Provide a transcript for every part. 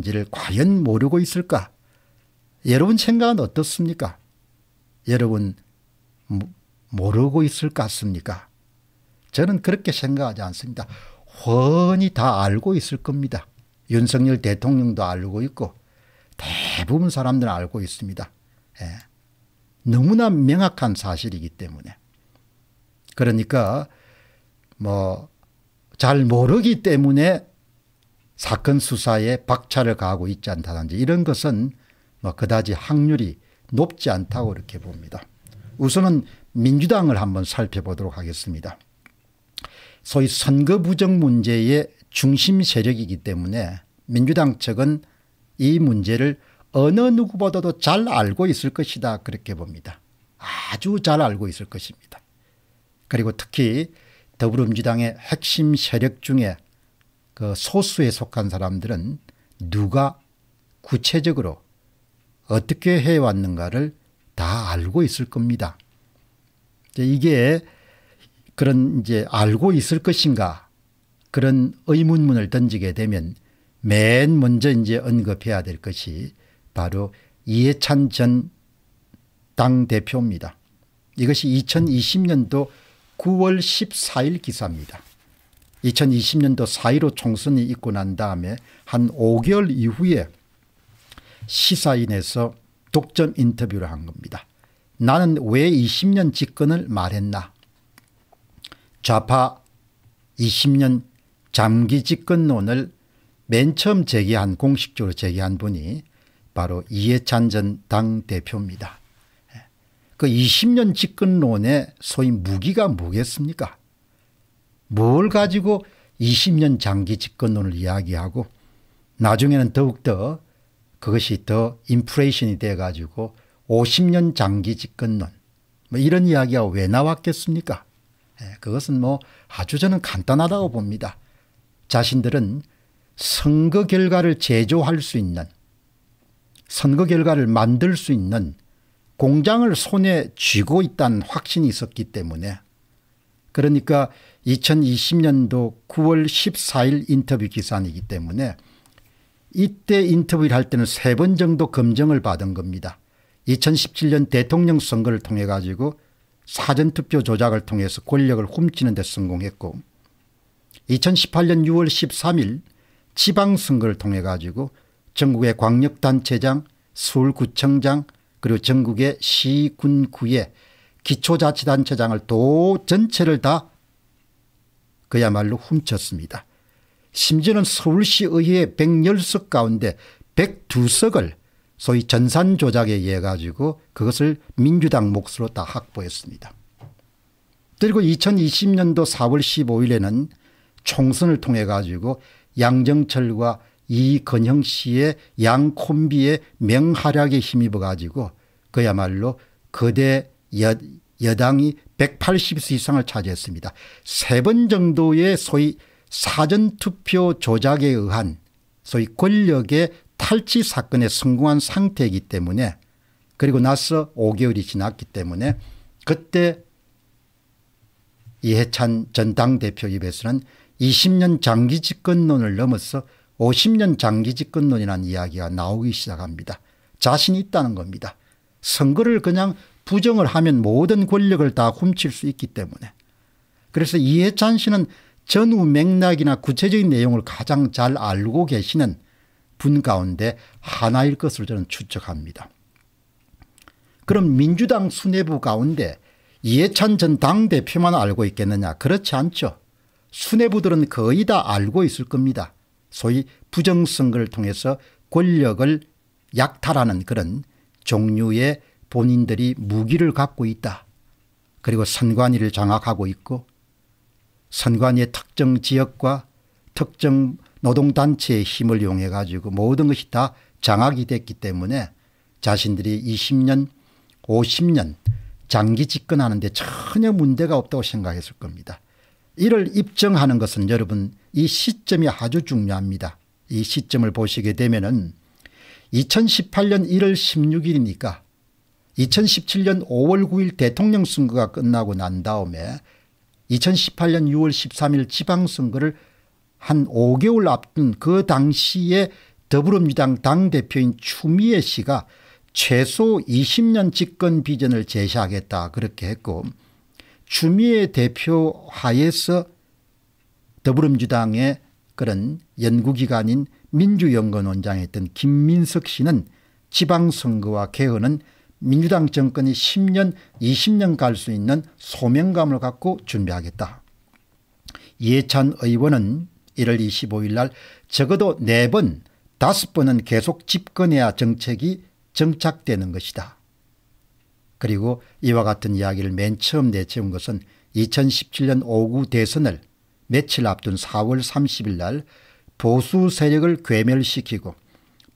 것인지를 과연 모르고 있을까? 여러분 생각은 어떻습니까? 여러분 모르고 있을 것 같습니까? 저는 그렇게 생각하지 않습니다. 훤히 다 알고 있을 겁니다. 윤석열 대통령도 알고 있고 대부분 사람들은 알고 있습니다. 예. 너무나 명확한 사실이기 때문에. 그러니까 뭐 잘 모르기 때문에 사건 수사에 박차를 가하고 있지 않다든지 이런 것은 뭐 그다지 확률이 높지 않다고 이렇게 봅니다. 우선은 민주당을 한번 살펴보도록 하겠습니다. 소위 선거 부정 문제의 중심 세력이기 때문에 민주당 측은 이 문제를 어느 누구보다도 잘 알고 있을 것이다 그렇게 봅니다. 아주 잘 알고 있을 것입니다. 그리고 특히 더불어민주당의 핵심 세력 중에 그 소수에 속한 사람들은 누가 구체적으로 어떻게 해왔는가를 다 알고 있을 겁니다. 이게 그런 이제 알고 있을 것인가 그런 의문문을 던지게 되면 맨 먼저 이제 언급해야 될 것이 바로 이해찬 전 당대표입니다. 이것이 2020년도 9월 14일 기사입니다. 2020년도 4.15 총선이 있고 난 다음에 한 5개월 이후에 시사인에서 독점 인터뷰를 한 겁니다. 나는 왜 20년 집권을 말했나? 좌파 20년 잠기 집권론을 맨 처음 제기한 공식적으로 제기한 분이 바로 이해찬 전 당대표입니다. 그 20년 집권론의 소위 무기가 뭐겠습니까? 뭘 가지고 20년 장기 집권론을 이야기하고 나중에는 더욱더 그것이 더 인플레이션이 돼 가지고 50년 장기 집권론 뭐 이런 이야기가 왜 나왔겠습니까? 예, 그것은 뭐 아주 저는 간단하다고 봅니다. 자신들은 선거 결과를 제조할 수 있는 선거 결과를 만들 수 있는 공장을 손에 쥐고 있다는 확신이 있었기 때문에 그러니까 2020년도 9월 14일 인터뷰 기사이기 때문에 이때 인터뷰를 할 때는 세 번 정도 검증을 받은 겁니다. 2017년 대통령 선거를 통해 가지고 사전투표 조작을 통해서 권력을 훔치는 데 성공했고 2018년 6월 13일 지방선거를 통해 가지고 전국의 광역단체장 서울구청장 그리고 전국의 시군구의 기초자치단체장을 도 전체를 다 그야말로 훔쳤습니다. 심지어는 서울시의회 1 1석 가운데 102석을 소위 전산 조작에 의해 가지고 그것을 민주당 몫으로 다 확보했습니다. 그리고 2020년도 4월 15일에는 총선을 통해 가지고 양정철과 이건형 씨의 양 콤비의 명활약에 힘입어 가지고 그야말로 거대 여당이 180석 이상을 차지했습니다. 세 번 정도의 소위 사전투표 조작에 의한 소위 권력의 탈취 사건에 성공한 상태이기 때문에 그리고 나서 5개월이 지났기 때문에 그때 이해찬 전당대표 입에서는 20년 장기 집권론을 넘어서 50년 장기 집권론이라는 이야기가 나오기 시작합니다. 자신이 있다는 겁니다. 선거를 그냥 부정을 하면 모든 권력을 다 훔칠 수 있기 때문에 그래서 이해찬 씨는 전후 맥락이나 구체적인 내용을 가장 잘 알고 계시는 분 가운데 하나일 것을 저는 추측합니다. 그럼 민주당 수뇌부 가운데 이해찬 전 당대표만 알고 있겠느냐 그렇지 않죠. 수뇌부들은 거의 다 알고 있을 겁니다. 소위 부정선거를 통해서 권력을 약탈하는 그런 종류의 본인들이 무기를 갖고 있다. 그리고 선관위를 장악하고 있고 선관위의 특정 지역과 특정 노동단체의 힘을 이용해 가지고 모든 것이 다 장악이 됐기 때문에 자신들이 20년 50년 장기 집권하는 데 전혀 문제가 없다고 생각했을 겁니다. 이를 입증하는 것은 여러분 이 시점이 아주 중요합니다. 이 시점을 보시게 되면 은 2018년 1월 16일이니까 2017년 5월 9일 대통령 선거가 끝나고 난 다음에 2018년 6월 13일 지방선거를 한 5개월 앞둔 그 당시에 더불어민주당 당대표인 추미애 씨가 최소 20년 집권 비전을 제시하겠다 그렇게 했고 추미애 대표 하에서 더불어민주당의 그런 연구기관인 민주연구원장이었던 김민석 씨는 지방선거와 개헌은 민주당 정권이 10년 20년 갈 수 있는 소명감을 갖고 준비하겠다. 이찬 의원은 1월 25일 날 적어도 4번 5번은 계속 집권해야 정책이 정착되는 것이다. 그리고 이와 같은 이야기를 맨 처음 내세운 것은 2017년 5구 대선을 며칠 앞둔 4월 30일 날 보수 세력을 괴멸시키고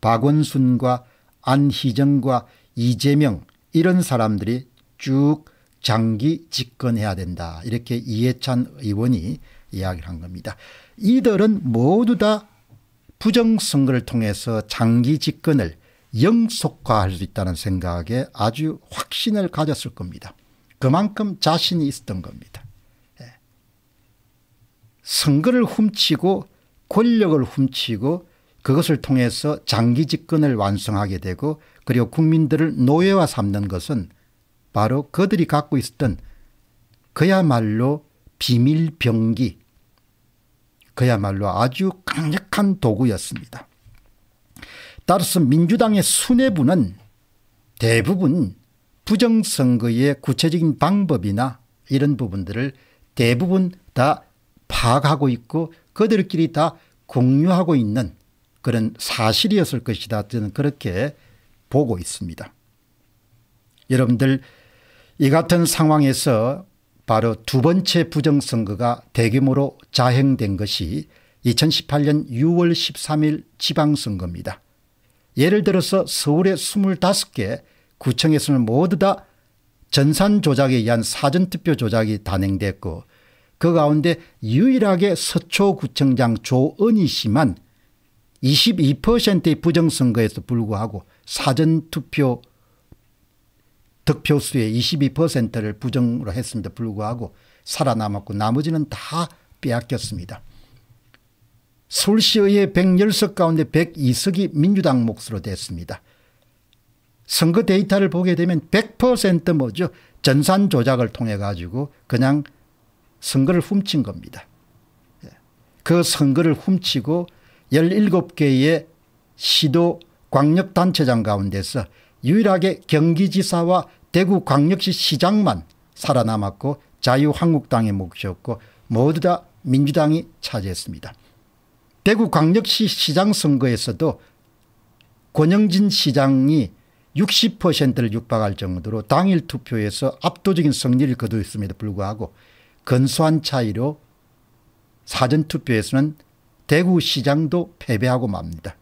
박원순과 안희정과 이재명 이런 사람들이 쭉 장기 집권해야 된다. 이렇게 이해찬 의원이 이야기를 한 겁니다. 이들은 모두 다 부정선거를 통해서 장기 집권을 영속화할 수 있다는 생각에 아주 확신을 가졌을 겁니다. 그만큼 자신이 있었던 겁니다. 예. 선거를 훔치고 권력을 훔치고 그것을 통해서 장기 집권을 완성하게 되고 그리고 국민들을 노예와 삼는 것은 바로 그들이 갖고 있었던 그야말로 비밀병기, 그야말로 아주 강력한 도구였습니다. 따라서 민주당의 수뇌부는 대부분 부정선거의 구체적인 방법이나 이런 부분들을 대부분 다 파악하고 있고 그들끼리 다 공유하고 있는 그런 사실이었을 것이다 저는 그렇게 보고 있습니다. 여러분들 이 같은 상황에서 바로 두 번째 부정선거가 대규모로 자행된 것이 2018년 6월 13일 지방선거입니다. 예를 들어서 서울의 25개 구청에서는 모두 다 전산 조작에 의한 사전투표 조작이 단행됐고 그 가운데 유일하게 서초구청장 조은희 씨만 22%의 부정선거에서 불구하고 사전투표 득표수의 22%를 부정으로 했음에도 불구하고 살아남았고 나머지는 다 빼앗겼습니다. 서울시의회 110석 가운데 102석이 민주당 몫으로 됐습니다. 선거 데이터를 보게 되면 100% 뭐죠? 전산 조작을 통해 가지고 그냥 선거를 훔친 겁니다. 예. 그 선거를 훔치고 17개의 시도 광역단체장 가운데서 유일하게 경기지사와 대구광역시 시장만 살아남았고 자유한국당의 몫이었고 모두 다 민주당이 차지했습니다. 대구광역시 시장 선거에서도 권영진 시장이 60%를 육박할 정도로 당일 투표에서 압도적인 승리를 거두었음에도 불구하고 근소한 차이로 사전투표에서는 대구시장도 패배하고 맙니다.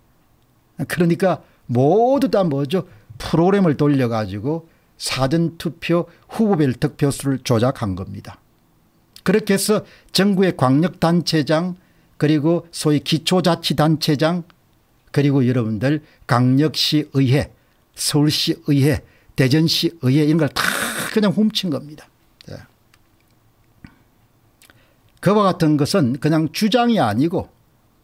그러니까 모두 다 뭐죠? 프로그램을 돌려가지고 사전투표 후보별 득표수를 조작한 겁니다. 그렇게 해서 정부의 광역단체장 그리고 소위 기초자치단체장 그리고 여러분들 강력시 의회 서울시 의회 대전시 의회 이런 걸 다 그냥 훔친 겁니다. 예. 그와 같은 것은 그냥 주장이 아니고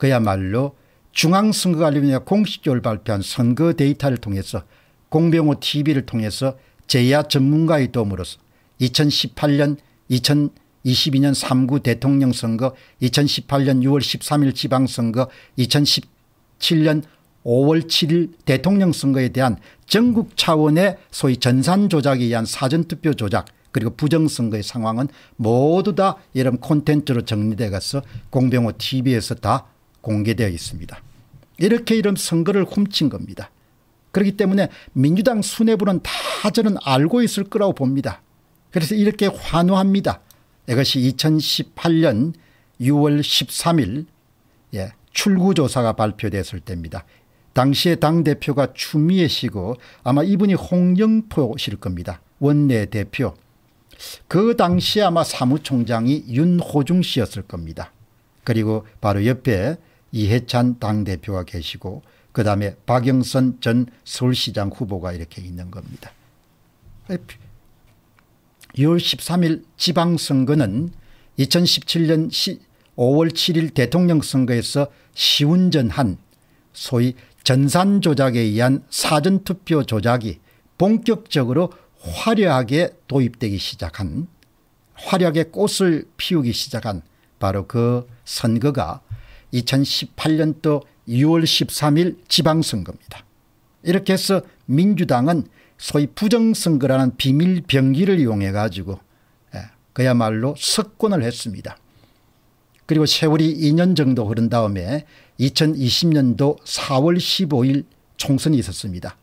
그야말로 중앙선거관리위원회 공식적으로 발표한 선거 데이터를 통해서 공병호 TV를 통해서 제야 전문가의 도움으로써 2018년 2022년 3구 대통령 선거 2018년 6월 13일 지방선거 2017년 5월 7일 대통령 선거에 대한 전국 차원의 소위 전산 조작에 의한 사전투표 조작 그리고 부정선거의 상황은 모두 다 이런 콘텐츠로 정리돼 가서 공병호 TV에서 다 공개되어 있습니다. 이렇게 이런 선거를 훔친 겁니다. 그렇기 때문에 민주당 수뇌부는 다 저는 알고 있을 거라고 봅니다. 그래서 이렇게 환호합니다. 이것이 2018년 6월 13일 예, 출구조사가 발표됐을 때입니다. 당시에 당대표가 추미애 씨고 아마 이분이 홍영표 실 겁니다. 원내대표. 그 당시에 아마 사무총장이 윤호중 씨였을 겁니다. 그리고 바로 옆에 이해찬 당대표가 계시고 그 다음에 박영선 전 서울시장 후보가 이렇게 있는 겁니다. 6월 13일 지방선거는 2017년 5월 7일 대통령 선거에서 시운전한 소위 전산 조작에 의한 사전투표 조작이 본격적으로 화려하게 도입되기 시작한 화려하게 꽃을 피우기 시작한 바로 그 선거가 2018년도 6월 13일 지방선거입니다. 이렇게 해서 민주당은 소위 부정선거라는 비밀병기를 이용해 가지고 예, 그야말로 석권을 했습니다. 그리고 세월이 2년 정도 흐른 다음에 2020년도 4월 15일 총선이 있었습니다.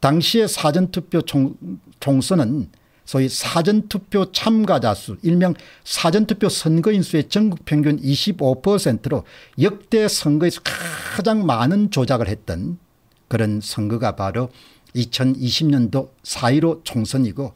당시의 사전투표 총, 총선은 소위 사전투표 참가자 수 일명 사전투표 선거인 수의 전국 평균 25%로 역대 선거에서 가장 많은 조작을 했던 그런 선거가 바로 2020년도 4.15 총선이고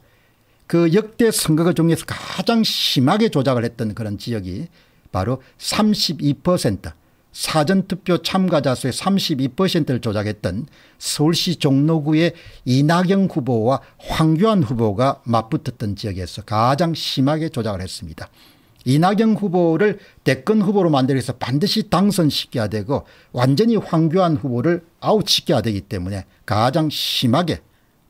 그 역대 선거가 중에서 가장 심하게 조작을 했던 그런 지역이 바로 32% 사전투표 참가자 수의 32%를 조작했던 서울시 종로구의 이낙연 후보와 황교안 후보가 맞붙었던 지역에서 가장 심하게 조작을 했습니다. 이낙연 후보를 대권 후보로 만들어서 반드시 당선시켜야 되고 완전히 황교안 후보를 아웃시켜야 되기 때문에 가장 심하게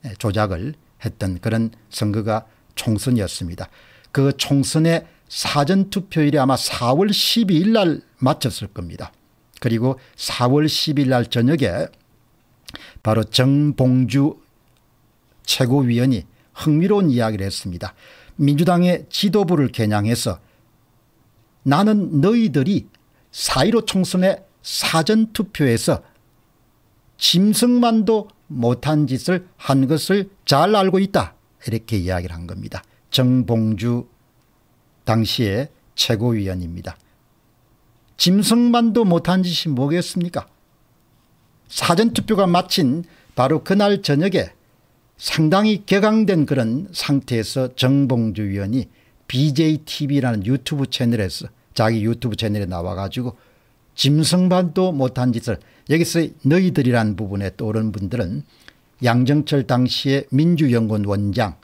예, 조작을 했던 그런 선거가 총선이었습니다. 그 총선의 사전투표일이 아마 4월 12일 날 마쳤을 겁니다. 그리고 4월 10일 날 저녁에 바로 정봉주 최고위원이 흥미로운 이야기를 했습니다. 민주당의 지도부를 겨냥해서 나는 너희들이 4.15 총선의 사전투표에서 짐승만도 못한 짓을 한 것을 잘 알고 있다. 이렇게 이야기를 한 겁니다. 정봉주 당시의 최고위원입니다. 짐승만도 못한 짓이 뭐겠습니까? 사전투표가 마친 바로 그날 저녁에 상당히 격앙된 그런 상태에서 정봉주 의원이 BJTV라는 유튜브 채널에서 자기 유튜브 채널에 나와가지고 짐승반도 못한 짓을 여기서 너희들이란 부분에 떠오른 분들은 양정철 당시의 민주연구원 원장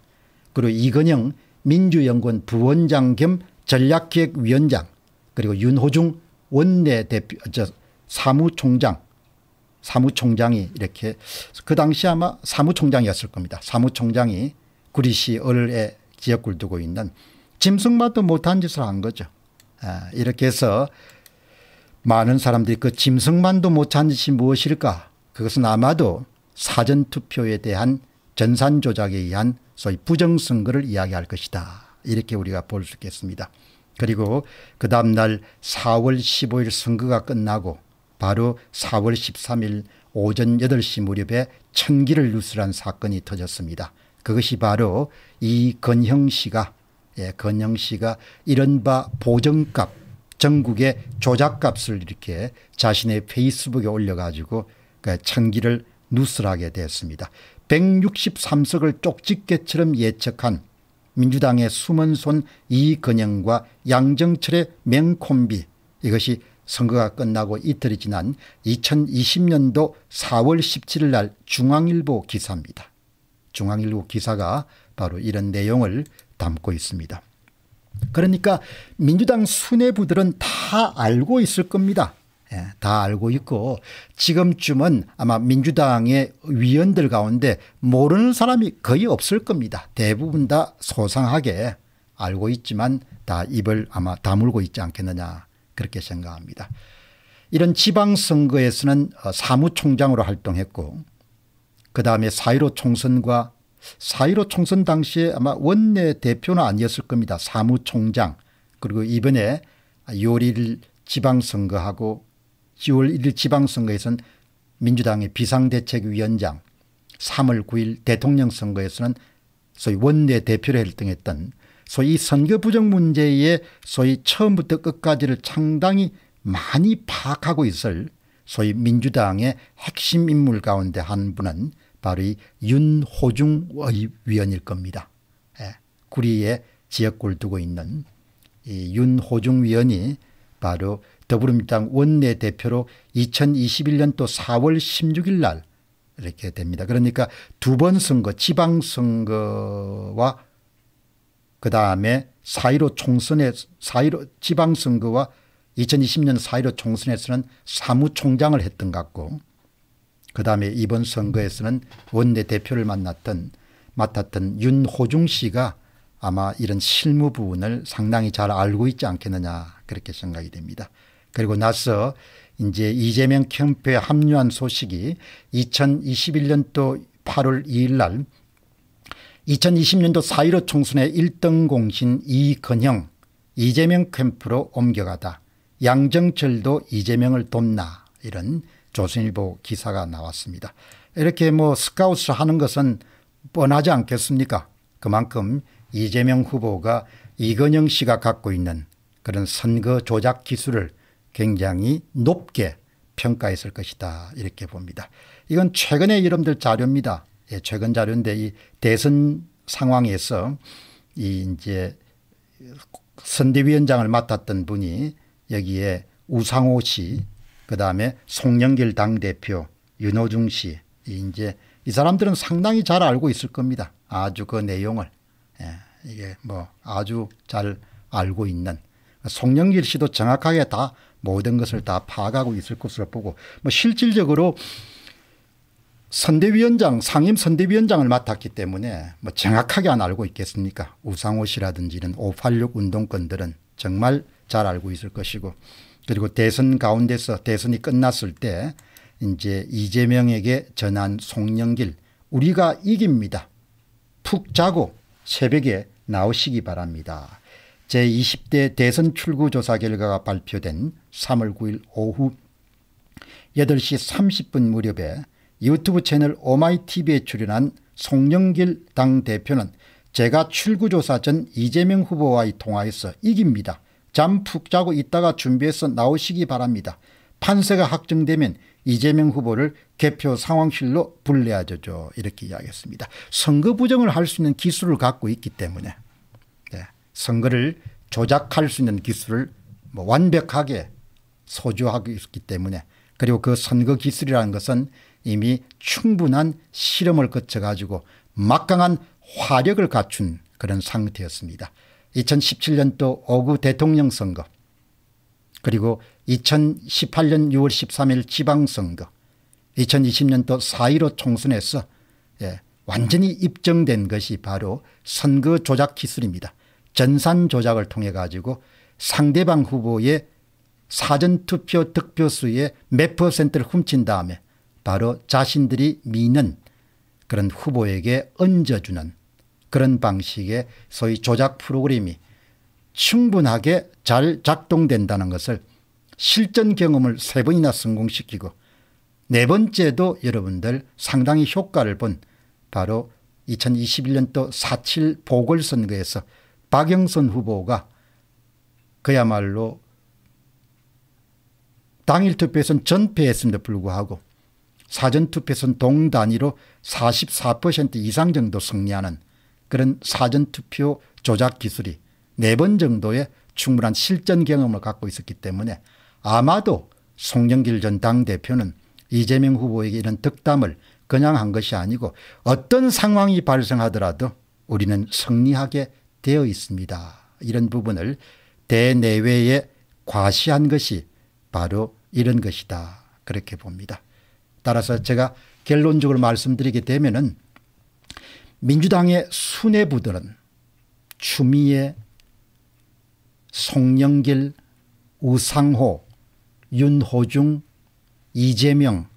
그리고 이건영 민주연구원 부원장 겸 전략기획위원장 그리고 윤호중 원내대표, 저 사무총장, 사무총장이 이렇게 그 당시 아마 사무총장이었을 겁니다. 사무총장이 구리시 을에 지역구를 두고 있는 짐승밭도 못한 짓을 한 거죠. 아, 이렇게 해서 많은 사람들이 그 짐승만도 못한 짓이 무엇일까 그것은 아마도 사전투표에 대한 전산조작에 의한 소위 부정선거를 이야기할 것이다. 이렇게 우리가 볼 수 있겠습니다. 그리고 그 다음날 4월 15일 선거가 끝나고 바로 4월 13일 오전 8시 무렵에 천기를 누설한 사건이 터졌습니다. 그것이 바로 이 건형 씨가 예, 건영 씨가 이른바 보정값 전국의 조작값을 이렇게 자신의 페이스북에 올려가지고 그 창기를 누설하게 되습니다 163석을 쪽집게처럼 예측한 민주당의 숨은 손 이건영과 양정철의 맹콤비 이것이 선거가 끝나고 이틀이 지난 2020년도 4월 17일 날 중앙일보 기사입니다. 중앙일보 기사가 바로 이런 내용을 담고 있습니다. 그러니까 민주당 수뇌부들은 다 알고 있을 겁니다. 예, 다 알고 있고 지금쯤은 아마 민주당의 위원들 가운데 모르는 사람이 거의 없을 겁니다. 대부분 다 소상하게 알고 있지만 다 입을 아마 다물고 있지 않겠느냐 그렇게 생각합니다. 이런 지방선거에서는 어, 사무총장으로 활동했고 그다음에 4.15 총선과 4.15 총선 당시에 아마 원내 대표는 아니었을 겁니다. 사무총장 그리고 이번에 요리를 지방선거하고 10월 1일 지방선거에서는 민주당의 비상대책위원장 3월 9일 대통령 선거에서는 소위 원내대표를 활동했던 소위 선거 부정 문제에 소위 처음부터 끝까지를 상당히 많이 파악하고 있을 소위 민주당의 핵심 인물 가운데 한 분은 바로 이 윤호중 의원일 겁니다. 예. 구리에 지역구를 두고 있는 이 윤호중 위원이 바로 더불어민주당 원내대표로 2021년 또 4월 16일 날 이렇게 됩니다. 그러니까 두 번 선거 지방선거와 그다음에 4.15 총선에 4.15 지방선거와 2020년 4.15 총선에서는 사무총장을 했던 것 같고 그다음에 이번 선거에서는 원내대표를 만났던 맡았던 윤호중 씨가 아마 이런 실무 부분을 상당히 잘 알고 있지 않겠느냐 그렇게 생각이 됩니다. 그리고 나서 이제 이재명 캠프에 합류한 소식이 2021년도 8월 2일 날 2020년도 4.15 총선의 1등 공신 이건영 이재명 캠프로 옮겨가다 양정철도 이재명을 돕나 이런 조선일보 기사가 나왔습니다. 이렇게 뭐 스카우트 하는 것은 뻔하지 않겠습니까 그만큼 이재명 후보가 이건영 씨가 갖고 있는 그런 선거 조작 기술을 굉장히 높게 평가했을 것이다 이렇게 봅니다. 이건 최근의 여러분들 자료입니다. 예, 최근 자료인데 이 대선 상황에서 이 이제 선대위원장을 맡았던 분이 여기에 우상호 씨, 그 다음에 송영길 당대표, 윤호중 씨, 이제 이 사람들은 상당히 잘 알고 있을 겁니다. 아주 그 내용을. 예, 이게 뭐 아주 잘 알고 있는. 송영길 씨도 정확하게 다 모든 것을 다 파악하고 있을 것으로 보고 뭐 실질적으로 선대위원장 상임 선대위원장을 맡았기 때문에 뭐 정확하게 안 알고 있겠습니까 우상호 씨라든지 이런 586 운동권들은 정말 잘 알고 있을 것이고 그리고 대선 가운데서 대선이 끝났을 때 이제 이재명에게 전한 송영길 우리가 이깁니다. 푹 자고 새벽에 나오시기 바랍니다. 제20대 대선 출구조사 결과가 발표된 3월 9일 오후 8시 30분 무렵에 유튜브 채널 오마이TV에 출연한 송영길 당대표는 제가 출구조사 전 이재명 후보와의 통화에서 이깁니다. 잠 푹 자고 있다가 준비해서 나오시기 바랍니다. 판세가 확정되면 이재명 후보를 개표 상황실로 불려야죠. 이렇게 이야기했습니다. 선거 부정을 할 수 있는 기술을 갖고 있기 때문에 네. 선거를 조작할 수 있는 기술을 뭐 완벽하게 소주하고 있기 때문에 그리고 그 선거 기술이라는 것은 이미 충분한 실험을 거쳐 가지고 막강한 화력을 갖춘 그런 상태였습니다. 2017년도 5구 대통령 선거 그리고 2018년 6월 13일 지방선거 2020년도 4.15 총선에서 예, 완전히 입증된 것이 바로 선거 조작 기술입니다. 전산 조작을 통해 가지고 상대방 후보의 사전투표 득표수의 몇 퍼센트를 훔친 다음에 바로 자신들이 미는 그런 후보에게 얹어주는 그런 방식의 소위 조작 프로그램이 충분하게 잘 작동된다는 것을 실전 경험을 세 번이나 성공시키고 네 번째도 여러분들 상당히 효과를 본 바로 2021년도 4.7 보궐선거에서 박영선 후보가 그야말로 당일 투표에서는 전패했음에도 불구하고 사전투표에서는 동단위로 44% 이상 정도 승리하는 그런 사전투표 조작 기술이 네 번 정도의 충분한 실전 경험을 갖고 있었기 때문에 아마도 송영길 전 당대표는 이재명 후보에게 이런 득담을 그냥 한 것이 아니고 어떤 상황이 발생하더라도 우리는 승리하게 되어 있습니다. 이런 부분을 대내외에 과시한 것이 바로 이런 것이다. 그렇게 봅니다. 따라서 제가 결론적으로 말씀드리게 되면은 민주당의 수뇌부들은 추미애, 송영길, 우상호, 윤호중, 이재명,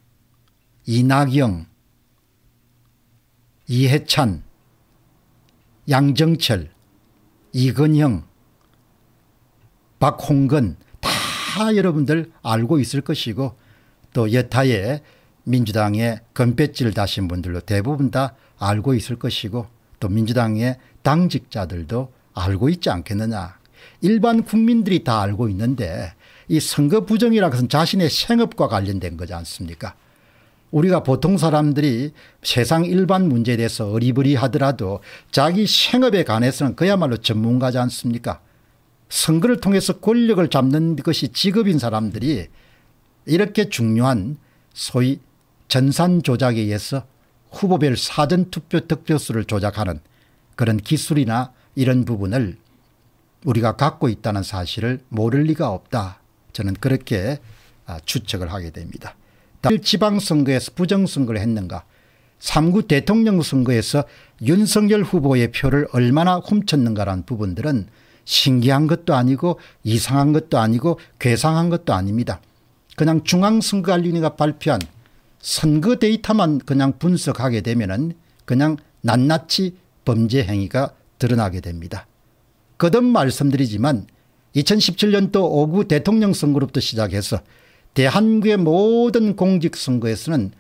이낙영, 이해찬, 양정철, 이건형, 박홍근, 다 여러분들 알고 있을 것이고 또 여타의 민주당의 건배지를 다신 분들도 대부분 다 알고 있을 것이고 또 민주당의 당직자들도 알고 있지 않겠느냐. 일반 국민들이 다 알고 있는데 이 선거 부정이라는 것은 자신의 생업과 관련된 거지 않습니까? 우리가 보통 사람들이 세상 일반 문제에 대해서 어리버리 하더라도 자기 생업에 관해서는 그야말로 전문가지 않습니까? 선거를 통해서 권력을 잡는 것이 직업인 사람들이 이렇게 중요한 소위 전산 조작에 의해서 후보별 사전투표 득표수를 조작하는 그런 기술이나 이런 부분을 우리가 갖고 있다는 사실을 모를 리가 없다. 저는 그렇게 아, 추측을 하게 됩니다. 지방선거에서 부정선거를 했는가 3구 대통령 선거에서 윤석열 후보의 표를 얼마나 훔쳤는가라는 부분들은 신기한 것도 아니고 이상한 것도 아니고 괴상한 것도 아닙니다. 그냥 중앙선거관리위가 발표한 선거 데이터만 그냥 분석하게 되면은 그냥 낱낱이 범죄 행위가 드러나게 됩니다. 거듭 말씀드리지만 2017년도 5구 대통령 선거로부터 시작해서 대한국의 모든 공직선거에서는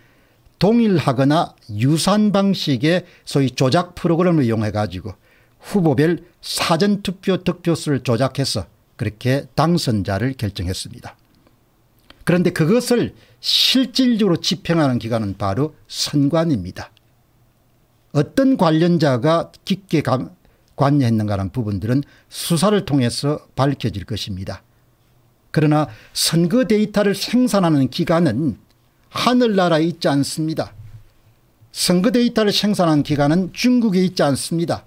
동일하거나 유사한 방식의 소위 조작 프로그램을 이용해 가지고 후보별 사전투표 득표수를 조작해서 그렇게 당선자를 결정했습니다. 그런데 그것을 실질적으로 집행하는 기관은 바로 선관입니다. 어떤 관련자가 깊게 관여했는가라는 부분들은 수사를 통해서 밝혀질 것입니다. 그러나 선거 데이터를 생산하는 기관은 하늘나라에 있지 않습니다. 선거 데이터를 생산하는 기관은 중국에 있지 않습니다.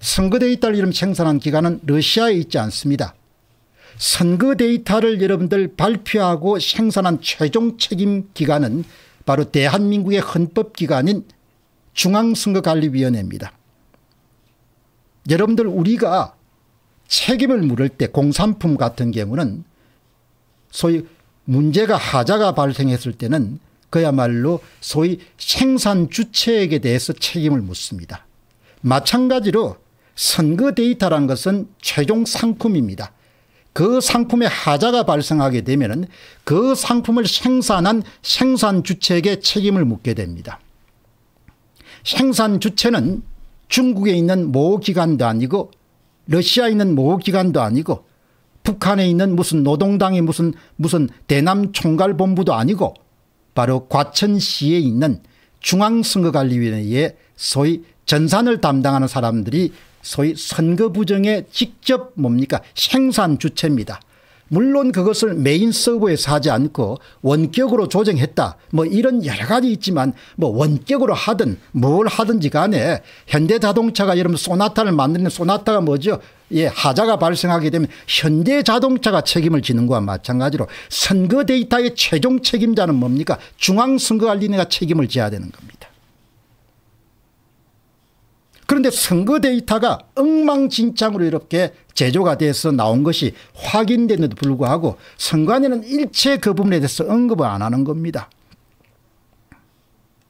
선거 데이터를 이름 생산한 기관은 러시아에 있지 않습니다. 선거 데이터를 여러분들 발표하고 생산한 최종 책임 기관은 바로 대한민국의 헌법기관인 중앙선거관리위원회입니다. 여러분들 우리가 책임을 물을 때 공산품 같은 경우는 소위 문제가 하자가 발생했을 때는 그야말로 소위 생산 주체에게 대해서 책임을 묻습니다. 마찬가지로 선거 데이터란 것은 최종 상품입니다. 그 상품의 하자가 발생하게 되면 그 상품을 생산한 생산 주체에게 책임을 묻게 됩니다. 생산 주체는 중국에 있는 모 기관도 아니고 러시아에 있는 모 기관도 아니고 북한에 있는 무슨 노동당의 무슨 무슨 대남 총괄본부도 아니고 바로 과천시에 있는 중앙선거관리위원회의 소위 전산을 담당하는 사람들이 소위 선거 부정에 직접 뭡니까 생산 주체입니다. 물론 그것을 메인 서버에서 하지 않고 원격으로 조정했다 뭐 이런 여러 가지 있지만 뭐 원격으로 하든 뭘 하든지 간에 현대자동차가 여러분 소나타를 만드는 소나타가 뭐죠 예 하자가 발생하게 되면 현대자동차가 책임을 지는 것과 마찬가지로 선거 데이터의 최종 책임자는 뭡니까 중앙선거관리위가 책임을 져야 되는 겁니다. 그런데 선거 데이터가 엉망진창으로 이렇게 제조가 돼서 나온 것이 확인됐는데도 불구하고 선관위는 일체 그 부분에 대해서 언급을 안 하는 겁니다.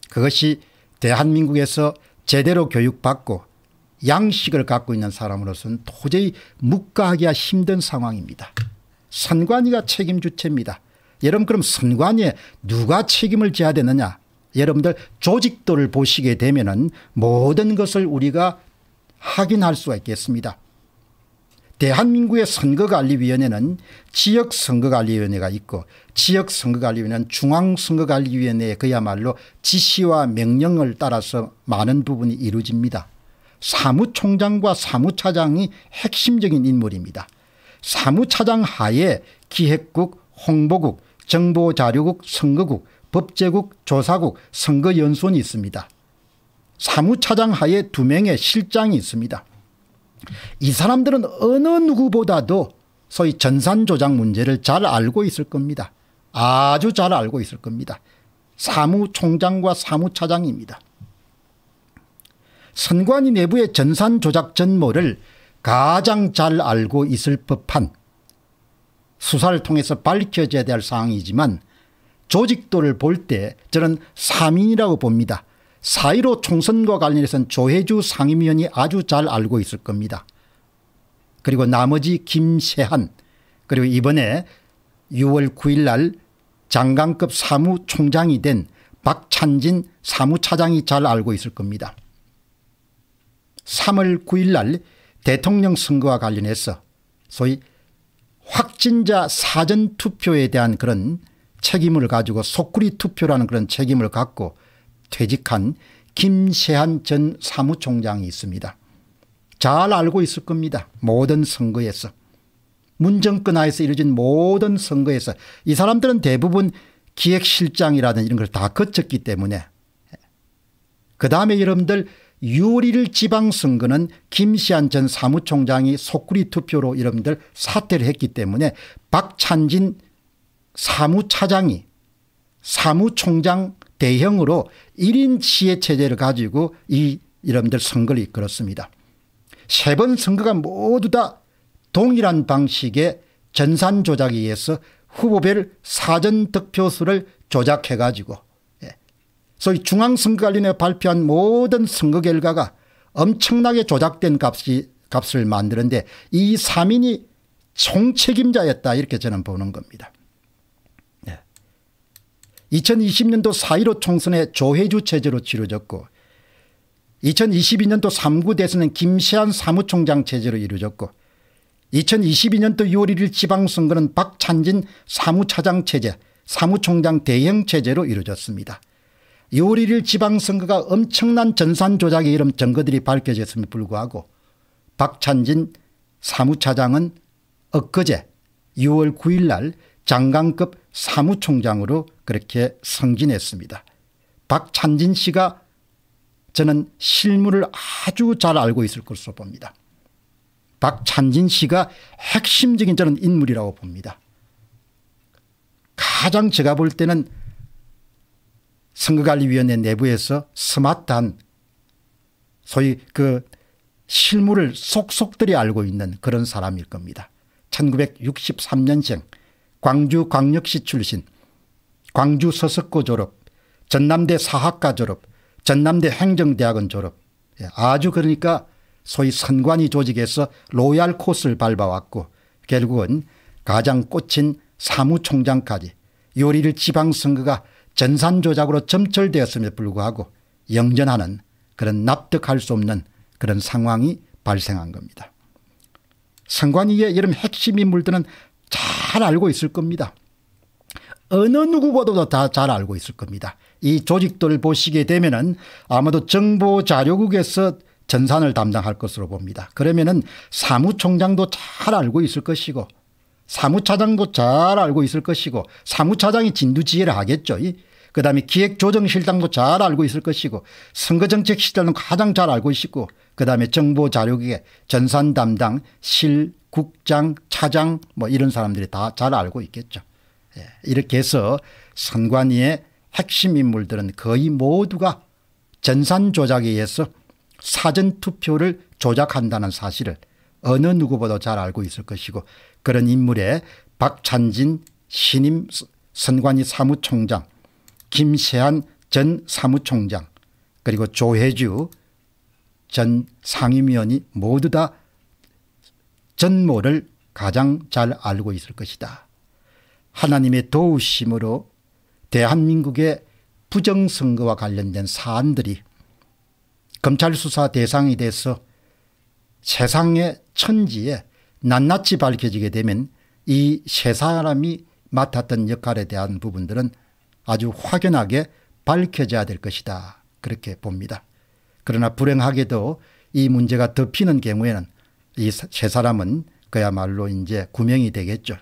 그것이 대한민국에서 제대로 교육받고 양식을 갖고 있는 사람으로서는 도저히 묵과하기가 힘든 상황입니다. 선관위가 책임 주체입니다. 여러분 그럼 선관위에 누가 책임을 져야 되느냐 여러분들 조직도를 보시게 되면은 모든 것을 우리가 확인할 수가 있겠습니다. 대한민국의 선거관리위원회는 지역선거관리위원회가 있고 지역선거관리위원회는 중앙선거관리위원회에 그야말로 지시와 명령을 따라서 많은 부분이 이루어집니다. 사무총장과 사무차장이 핵심적인 인물입니다. 사무차장 하에 기획국, 홍보국, 정보자료국, 선거국, 법제국, 조사국, 선거연수원이 있습니다. 사무차장 하에 두 명의 실장이 있습니다. 이 사람들은 어느 누구보다도 소위 전산조작 문제를 잘 알고 있을 겁니다. 아주 잘 알고 있을 겁니다. 사무총장과 사무차장입니다. 선관위 내부의 전산조작 전모를 가장 잘 알고 있을 법한 수사를 통해서 밝혀져야 될 사항이지만 조직도를 볼 때 저는 3인이라고 봅니다. 4.15 총선과 관련해서는 조혜주 상임위원이 아주 잘 알고 있을 겁니다. 그리고 나머지 김세한 그리고 이번에 6월 9일 날 장관급 사무총장이 된 박찬진 사무차장이 잘 알고 있을 겁니다. 3월 9일 날 대통령 선거와 관련해서 소위 확진자 사전투표에 대한 그런 책임을 가지고 속구리 투표라는 그런 책임을 갖고 퇴직한 김세한 전 사무총장이 있습니다. 잘 알고 있을 겁니다. 모든 선거에서. 문정권 하에서 이뤄진 모든 선거에서 이 사람들은 대부분 기획실장이라든 이런 걸 다 거쳤기 때문에 그 다음에 여러분들 6월 1 지방선거는 김시한 전 사무총장이 속구리 투표로 여러분들 사퇴를 했기 때문에 박찬진 사무차장이 사무총장 대형으로 1인 지혜체제를 가지고 이 이름들 선거를 이끌었습니다. 세 번 선거가 모두 다 동일한 방식의 전산 조작에 의해서 후보별 사전 득표수를 조작해 가지고 예. 소위 중앙선거관리위 발표한 모든 선거 결과가 엄청나게 조작된 값이, 값을 만드는데 이 3인이 총책임자였다 이렇게 저는 보는 겁니다. 2020년도 4.15 총선에 조혜주 체제로 치러졌고 2022년도 3구 대선은 김시한 사무총장 체제로 이루어졌고 2022년도 6월 1일 지방선거는 박찬진 사무차장 체제 사무총장 대행 체제로 이루어졌습니다. 6월 1일 지방선거가 엄청난 전산조작의 이름 증거들이 밝혀졌음에 불구하고 박찬진 사무차장은 엊그제 6월 9일 날 장관급 사무총장으로 그렇게 승진했습니다. 박찬진 씨가 저는 실무를 아주 잘 알고 있을 것으로 봅니다. 박찬진 씨가 핵심적인 저는 인물이라고 봅니다. 가장 제가 볼 때는 선거관리위원회 내부에서 스마트한 소위 그 실무를 속속들이 알고 있는 그런 사람일 겁니다. 1963년생 광주광역시 출신 광주 서석고 졸업, 전남대 사학과 졸업, 전남대 행정대학원 졸업. 예, 아주 그러니까 소위 선관위 조직에서 로얄 코스를 밟아왔고 결국은 가장 꽂힌 사무총장까지 요리를 지방선거가 전산조작으로 점철되었음에 불구하고 영전하는 그런 납득할 수 없는 그런 상황이 발생한 겁니다. 선관위의 이런 핵심 인물들은 잘 알고 있을 겁니다. 어느 누구보다도 다 잘 알고 있을 겁니다. 이 조직들 보시게 되면은 아마도 정보 자료국에서 전산을 담당할 것으로 봅니다. 그러면은 사무총장도 잘 알고 있을 것이고 사무차장도 잘 알고 있을 것이고 사무차장이 진두지휘를 하겠죠. 그 다음에 기획조정실장도 잘 알고 있을 것이고 선거정책실장은 가장 잘 알고 있고 그 다음에 정보자료국의 전산담당 실국장 차장 뭐 이런 사람들이 다 잘 알고 있겠죠. 예, 이렇게 해서 선관위의 핵심 인물들은 거의 모두가 전산 조작에 의해서 사전투표를 조작한다는 사실을 어느 누구보다 잘 알고 있을 것이고 그런 인물에 박찬진 신임 선관위 사무총장 김세한 전 사무총장 그리고 조혜주 전 상임위원이 모두 다 전모를 가장 잘 알고 있을 것이다. 하나님의 도우심으로 대한민국의 부정선거와 관련된 사안들이 검찰 수사 대상이 돼서 세상의 천지에 낱낱이 밝혀지게 되면 이 세 사람이 맡았던 역할에 대한 부분들은 아주 확연하게 밝혀져야 될 것이다 그렇게 봅니다. 그러나 불행하게도 이 문제가 덮이는 경우에는 이 세 사람은 그야말로 이제 구명이 되겠죠.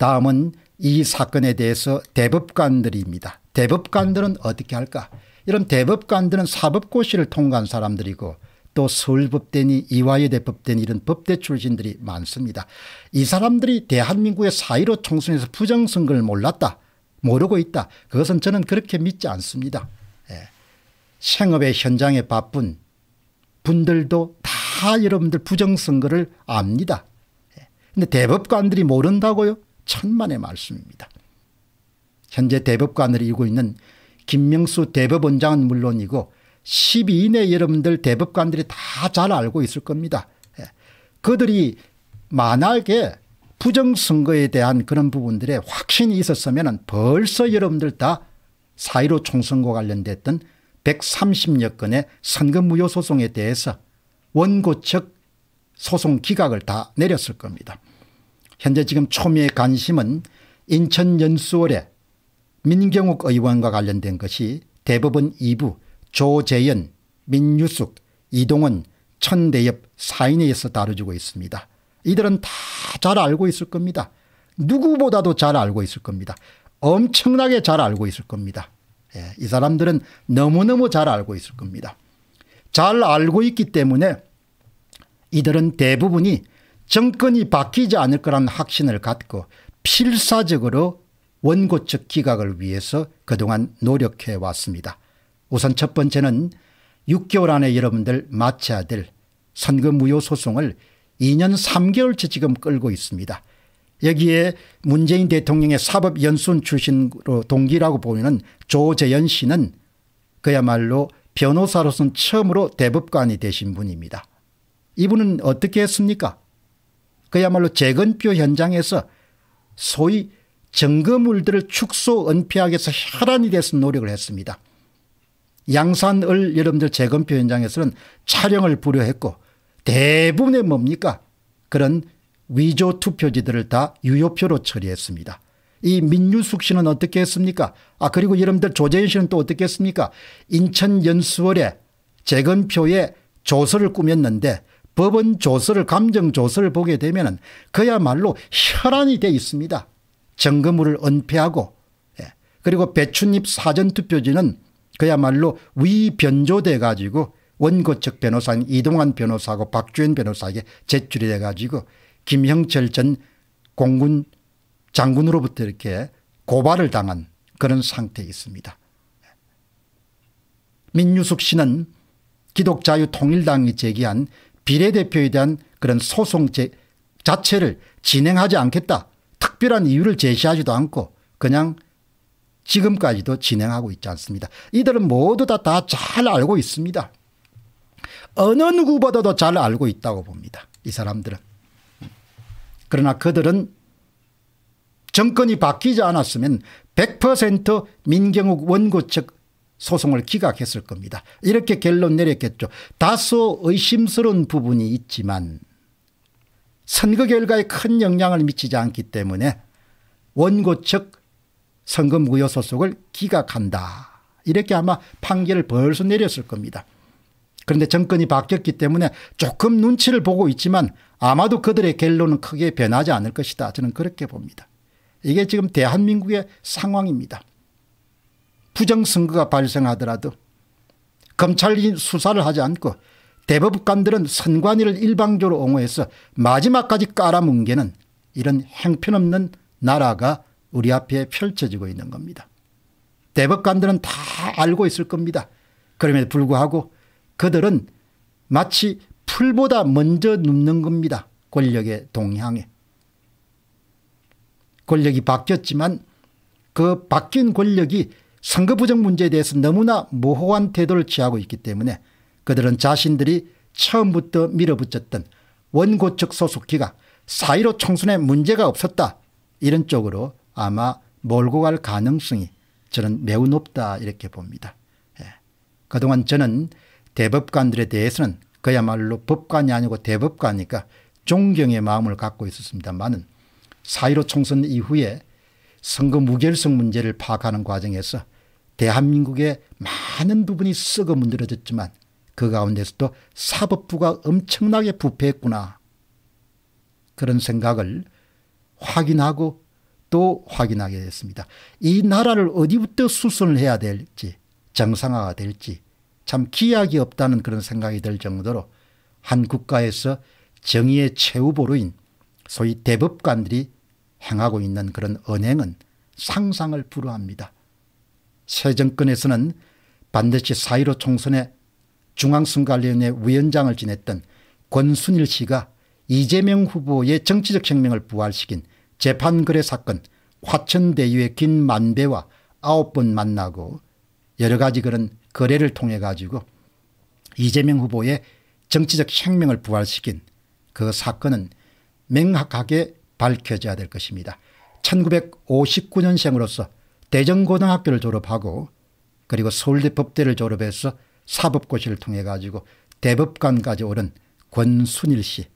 다음은 이 사건에 대해서 대법관들입니다. 대법관들은 어떻게 할까? 이런 대법관들은 사법고시를 통과한 사람들이고 또 서울법대니 이화여대 법대니 이런 법대 출신들이 많습니다. 이 사람들이 대한민국의 사의로 총선에서 부정선거를 몰랐다. 모르고 있다. 그것은 저는 그렇게 믿지 않습니다. 예. 생업의 현장에 바쁜 분들도 다 여러분들 부정선거를 압니다. 그런데 예. 대법관들이 모른다고요? 천만의 말씀입니다. 현재 대법관을 이고 있는 김명수 대법원장은 물론이고 12인의 여러분들 대법관들이 다 잘 알고 있을 겁니다. 예. 그들이 만약에 부정선거에 대한 그런 부분들에 확신이 있었으면 벌써 여러분들 다 사이로 총선거 관련됐던 130여 건의 선거무효 소송에 대해서 원고 측 소송 기각을 다 내렸을 겁니다. 현재 지금 초미의 관심은 인천 연수월에 민경욱 의원과 관련된 것이 대법원 2부 조재연 민유숙, 이동원, 천대엽 사인에 회서 다뤄지고 있습니다. 이들은 다 잘 알고 있을 겁니다. 누구보다도 잘 알고 있을 겁니다. 엄청나게 잘 알고 있을 겁니다. 예, 이 사람들은 너무너무 잘 알고 있을 겁니다. 잘 알고 있기 때문에 이들은 대부분이 정권이 바뀌지 않을 거란 확신을 갖고 필사적으로 원고 측 기각을 위해서 그동안 노력해 왔습니다. 우선 첫 번째는 6개월 안에 여러분들 마쳐야 될 선거 무효 소송을 2년 3개월째 지금 끌고 있습니다. 여기에 문재인 대통령의 사법연수원 출신으로 동기라고 보이는 조재현 씨는 그야말로 변호사로서는 처음으로 대법관이 되신 분입니다. 이분은 어떻게 했습니까? 그야말로 재건표 현장에서 소위 증거물들을 축소 은폐하기 위해서 혈안이 돼서 노력을 했습니다. 양산을 여러분들 재건표 현장에서는 촬영을 부려했고 대부분의 뭡니까 그런 위조 투표지들을 다 유효표로 처리했습니다. 이 민유숙 씨는 어떻게 했습니까 아 그리고 여러분들 조재현 씨는 또 어떻게 했습니까 인천 연수월에 재건표에 조서를 꾸몄는데 법원 조서를 감정 조서를 보게 되면 그야말로 혈안이 돼 있습니다. 정거물을 은폐하고 예. 그리고 배춘잎 사전투표지는 그야말로 위변조돼 가지고 원고 측 변호사인 이동환 변호사하고 박주현 변호사에게 제출이 돼 가지고 김형철 전 공군 장군으로부터 이렇게 고발을 당한 그런 상태에 있습니다. 민유숙 씨는 기독자유통일당이 제기한 비례대표에 대한 그런 소송 자체를 진행하지 않겠다. 특별한 이유를 제시하지도 않고 그냥 지금까지도 진행하고 있지 않습니다. 이들은 모두 다 다 잘 알고 있습니다. 어느 누구보다도 잘 알고 있다고 봅니다. 이 사람들은. 그러나 그들은 정권이 바뀌지 않았으면 100% 민경욱 원고 측 소송을 기각했을 겁니다. 이렇게 결론 내렸겠죠. 다소 의심스러운 부분이 있지만 선거 결과에 큰 영향을 미치지 않기 때문에 원고 측 선거 무효 소속을 기각한다. 이렇게 아마 판결을 벌써 내렸을 겁니다. 그런데 정권이 바뀌었기 때문에 조금 눈치를 보고 있지만 아마도 그들의 결론은 크게 변하지 않을 것이다. 저는 그렇게 봅니다. 이게 지금 대한민국의 상황입니다. 부정선거가 발생하더라도 검찰이 수사를 하지 않고 대법관들은 선관위를 일방적으로 옹호해서 마지막까지 깔아뭉개는 이런 행편없는 나라가 우리 앞에 펼쳐지고 있는 겁니다. 대법관들은 다 알고 있을 겁니다. 그럼에도 불구하고 그들은 마치 풀보다 먼저 눕는 겁니다. 권력의 동향에. 권력이 바뀌었지만 그 바뀐 권력이 선거 부정 문제에 대해서 너무나 모호한 태도를 취하고 있기 때문에 그들은 자신들이 처음부터 밀어붙였던 원고 측 소속기가 사1로 총선에 문제가 없었다 이런 쪽으로 아마 몰고 갈 가능성이 저는 매우 높다 이렇게 봅니다. 예. 그동안 저는 대법관들에 대해서는 그야말로 법관이 아니고 대법관이니까 존경의 마음을 갖고 있었습니다만은 4.15 총선 이후에 선거 무결성 문제를 파악하는 과정에서 대한민국의 많은 부분이 썩어 문드러졌지만 그 가운데서도 사법부가 엄청나게 부패했구나 그런 생각을 확인하고 또 확인하게 됐습니다. 이 나라를 어디부터 수선을 해야 될지 정상화가 될지 참 기약이 없다는 그런 생각이 들 정도로 한 국가에서 정의의 최후보로인 소위 대법관들이 행하고 있는 그런 언행은 상상을 불허합니다. 새 정권에서는 반드시 사1로 총선에 중앙선관위원회 위원장을 지냈던 권순일 씨가 이재명 후보의 정치적 생명을 부활시킨 재판거래 사건 화천대유의 긴 만배와 아홉 번 만나고 여러 가지 그런 거래를 통해 가지고 이재명 후보의 정치적 생명을 부활시킨 그 사건은 명확하게 밝혀져야 될 것입니다. 1959년생으로서 대전고등학교를 졸업하고 그리고 서울대 법대를 졸업해서 사법고시를 통해 가지고 대법관까지 오른 권순일 씨.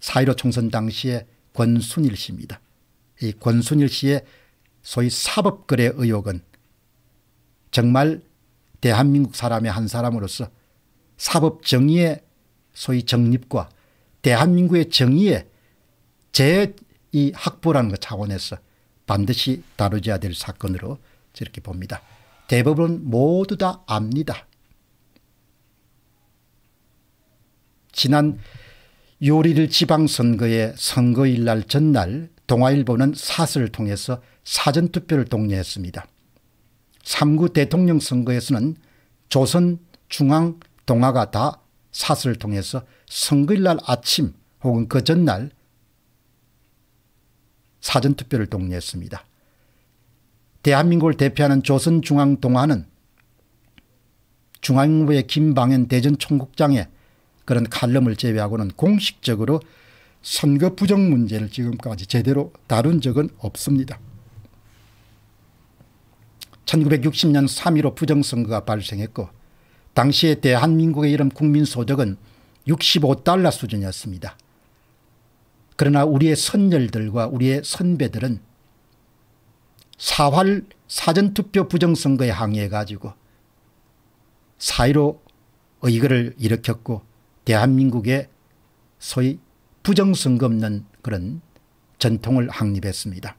4.15 총선 당시에 권순일 씨입니다. 이 권순일 씨의 소위 사법거래 의혹은 정말 대한민국 사람의 한 사람으로서 사법 정의의 소위 정립과 대한민국의 정의의 제이확보라는것 차원에서 반드시 다루어야 될 사건으로 저렇게 봅니다. 대법원 모두 다 압니다. 지난 6월 1 지방선거의 선거일 날 전날 동아일보는 사설을 통해서 사전투표를 독려했습니다. 3구 대통령 선거에서는 조선, 중앙, 동아가 다 사설을 통해서 선거일 날 아침 혹은 그 전날 사전투표를 독려했습니다. 대한민국을 대표하는 조선중앙동화는 중앙일의 김방현 대전총국장의 그런 칼럼을 제외하고는 공식적으로 선거 부정 문제를 지금까지 제대로 다룬 적은 없습니다. 1960년 3.15 부정선거가 발생했고 당시에 대한민국의 이름 국민소득은 65달러 수준이었습니다. 그러나 우리의 선열들과 우리의 선배들은 사활 사전투표 부정선거에 항의해 가지고 사이로 의거를 일으켰고 대한민국의 소위 부정선거 없는 그런 전통을 확립했습니다.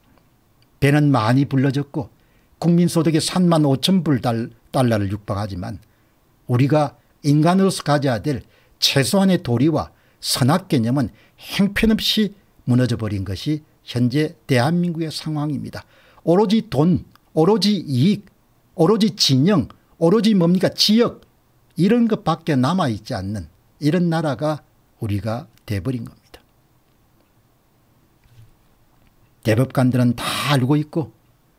배는 많이 불러졌고 국민소득의 3만 5천 불 달러를 육박하지만 우리가 인간으로서 가져야 될 최소한의 도리와 선악 개념은 행편없이 무너져버린 것이 현재 대한민국의 상황입니다. 오로지 돈, 오로지 이익, 오로지 진영, 오로지 뭡니까 지역 이런 것밖에 남아있지 않는 이런 나라가 우리가 돼버린 겁니다. 대법관들은 다 알고 있고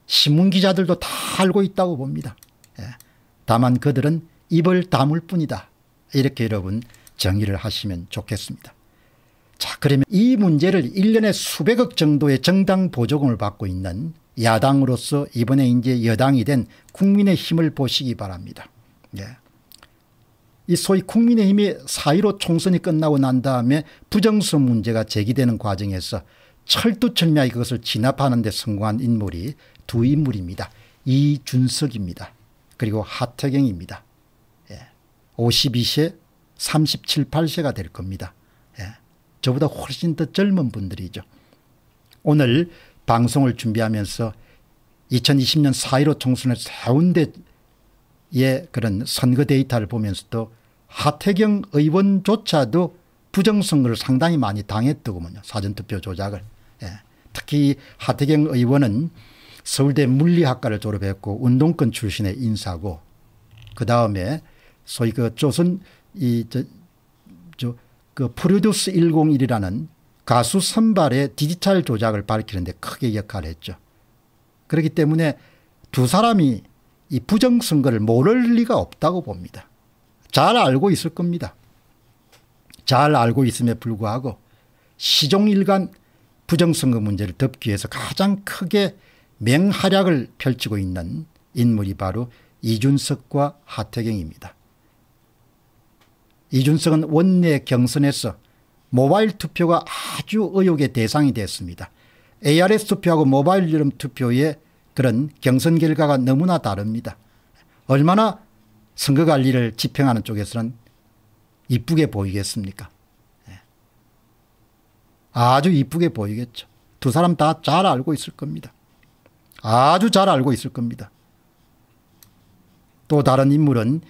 신문기자들도 다 알고 있다고 봅니다. 예. 다만 그들은 입을 다물 뿐이다. 이렇게 여러분 정의를 하시면 좋겠습니다. 자 그러면 이 문제를 1년에 수백억 정도의 정당 보조금을 받고 있는 야당으로서 이번에 이제 여당이 된 국민의힘을 보시기 바랍니다. 예. 이 소위 국민의힘이 4.15 총선이 끝나고 난 다음에 부정수 문제가 제기되는 과정에서 철두철미하게 그것을 진압하는 데 성공한 인물이 두 인물입니다. 이준석입니다. 그리고 하태경입니다. 예. 52세 37, 8세가 될 겁니다. 예. 저보다 훨씬 더 젊은 분들이죠. 오늘 방송을 준비하면서 2020년 4.15 총선의 해운대의 그런 선거 데이터를 보면서도 하태경 의원조차도 부정선거를 상당히 많이 당했더군요. 사전투표 조작을. 예. 특히 하태경 의원은 서울대 물리학과를 졸업했고 운동권 출신의 인사고 그 다음에 소위 그 조선 이저그 프로듀스 101이라는 가수 선발의 디지털 조작을 밝히는데 크게 역할을 했죠. 그렇기 때문에 두 사람이 이 부정선거를 모를 리가 없다고 봅니다. 잘 알고 있을 겁니다. 잘 알고 있음에 불구하고 시종일관 부정선거 문제를 덮기 위해서 가장 크게 맹활약을 펼치고 있는 인물이 바로 이준석과 하태경입니다. 이준석은 원내 경선에서 모바일 투표가 아주 의혹의 대상이 됐습니다. ARS 투표하고 모바일 이름 투표의 그런 경선 결과가 너무나 다릅니다. 얼마나 선거관리를 집행하는 쪽에서는 이쁘게 보이겠습니까 예. 아주 이쁘게 보이겠죠. 두 사람 다 잘 알고 있을 겁니다. 아주 잘 알고 있을 겁니다. 또 다른 인물은